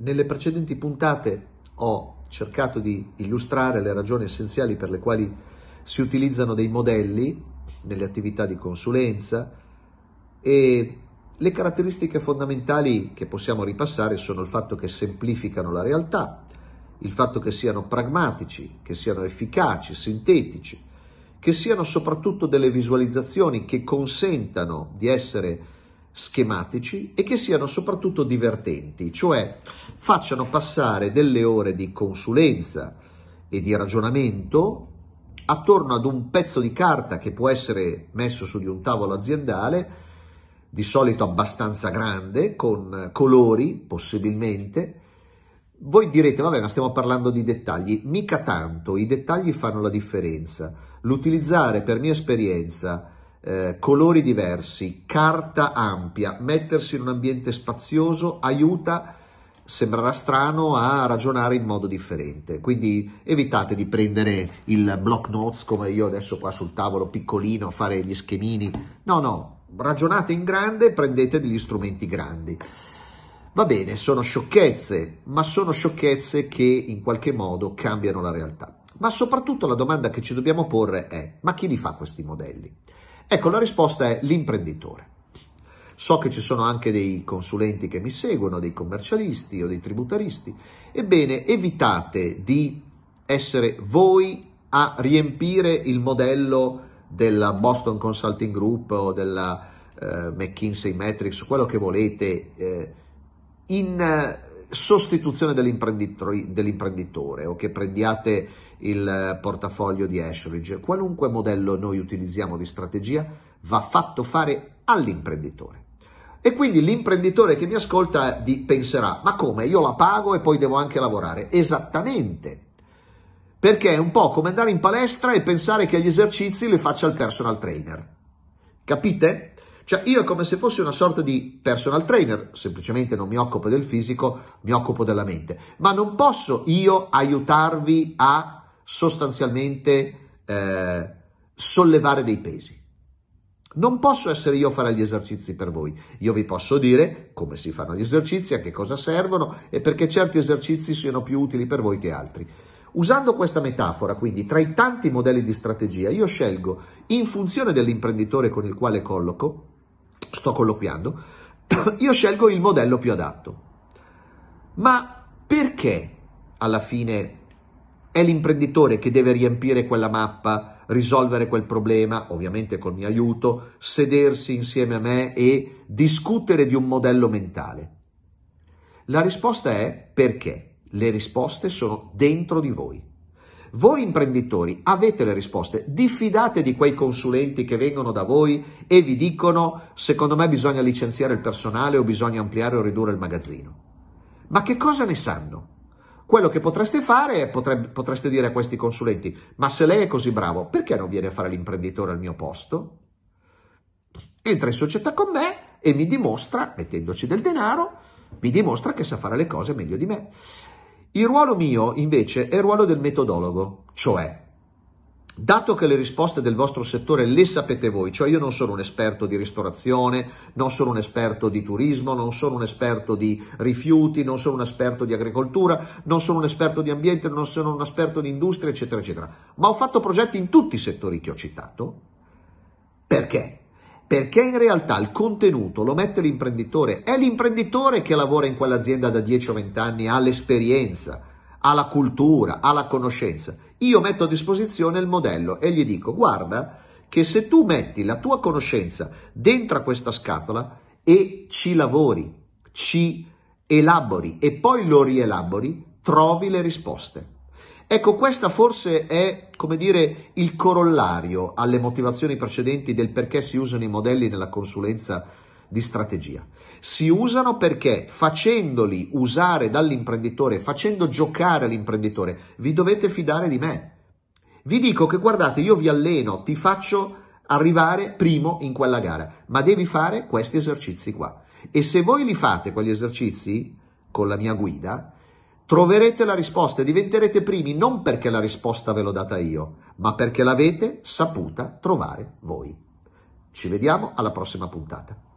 Nelle precedenti puntate ho cercato di illustrare le ragioni essenziali per le quali si utilizzano dei modelli nelle attività di consulenza e le caratteristiche fondamentali che possiamo ripassare sono il fatto che semplificano la realtà, il fatto che siano pragmatici, che siano efficaci, sintetici, che siano soprattutto delle visualizzazioni che consentano di essere schematici e che siano soprattutto divertenti, cioè facciano passare delle ore di consulenza e di ragionamento attorno ad un pezzo di carta che può essere messo su di un tavolo aziendale, di solito abbastanza grande, con colori possibilmente. Voi direte, vabbè, ma stiamo parlando di dettagli, mica tanto, i dettagli fanno la differenza. L'utilizzare per mia esperienza eh, colori diversi, carta ampia, mettersi in un ambiente spazioso aiuta, sembrerà strano, a ragionare in modo differente. Quindi evitate di prendere il block notes come io adesso qua sul tavolo piccolino, a fare gli schemini. No, no, ragionate in grande, prendete degli strumenti grandi. Va bene, sono sciocchezze, ma sono sciocchezze che in qualche modo cambiano la realtà. Ma soprattutto la domanda che ci dobbiamo porre è, ma chi li fa questi modelli? Ecco, la risposta è l'imprenditore. So che ci sono anche dei consulenti che mi seguono, dei commercialisti o dei tributaristi. Ebbene, evitate di essere voi a riempire il modello della Boston Consulting Group o della eh, McKinsey Metrics, quello che volete, eh, in eh, sostituzione dell'imprenditore, dell'imprenditore o che prendiate il eh, portafoglio di Ashridge. Qualunque modello noi utilizziamo di strategia va fatto fare all'imprenditore. E quindi l'imprenditore che mi ascolta penserà, ma come? Io la pago e poi devo anche lavorare. Esattamente. Perché è un po' come andare in palestra e pensare che gli esercizi li faccia il personal trainer. Capite? Cioè io è come se fossi una sorta di personal trainer, semplicemente non mi occupo del fisico, mi occupo della mente. Ma non posso io aiutarvi a sostanzialmente eh, sollevare dei pesi. Non posso essere io a fare gli esercizi per voi, io vi posso dire come si fanno gli esercizi, a che cosa servono e perché certi esercizi siano più utili per voi che altri. Usando questa metafora, quindi, tra i tanti modelli di strategia, io scelgo, in funzione dell'imprenditore con il quale colloco, sto colloquiando, io scelgo il modello più adatto. Ma perché alla fine è l'imprenditore che deve riempire quella mappa, risolvere quel problema, ovviamente col mio aiuto, sedersi insieme a me e discutere di un modello mentale. La risposta è perché. Le risposte sono dentro di voi. Voi imprenditori avete le risposte, diffidate di quei consulenti che vengono da voi e vi dicono secondo me bisogna licenziare il personale o bisogna ampliare o ridurre il magazzino. Ma che cosa ne sanno? Quello che potreste fare è, potrebbe, potreste dire a questi consulenti, ma se lei è così bravo, perché non viene a fare l'imprenditore al mio posto? Entra in società con me e mi dimostra, mettendoci del denaro, mi dimostra che sa fare le cose meglio di me. Il ruolo mio, invece, è il ruolo del metodologo, cioè Dato che le risposte del vostro settore le sapete voi, cioè io non sono un esperto di ristorazione, non sono un esperto di turismo, non sono un esperto di rifiuti, non sono un esperto di agricoltura, non sono un esperto di ambiente, non sono un esperto di industria, eccetera, eccetera, ma ho fatto progetti in tutti i settori che ho citato. Perché? Perché in realtà il contenuto lo mette l'imprenditore, è l'imprenditore che lavora in quell'azienda da 10 o 20 anni, ha l'esperienza, ha la cultura, ha la conoscenza io metto a disposizione il modello e gli dico guarda che se tu metti la tua conoscenza dentro questa scatola e ci lavori, ci elabori e poi lo rielabori, trovi le risposte. Ecco, questa forse è, come dire, il corollario alle motivazioni precedenti del perché si usano i modelli nella consulenza di strategia. Si usano perché facendoli usare dall'imprenditore, facendo giocare l'imprenditore, vi dovete fidare di me. Vi dico che guardate, io vi alleno, ti faccio arrivare primo in quella gara, ma devi fare questi esercizi qua. E se voi li fate quegli esercizi con la mia guida, troverete la risposta e diventerete primi non perché la risposta ve l'ho data io, ma perché l'avete saputa trovare voi. Ci vediamo alla prossima puntata.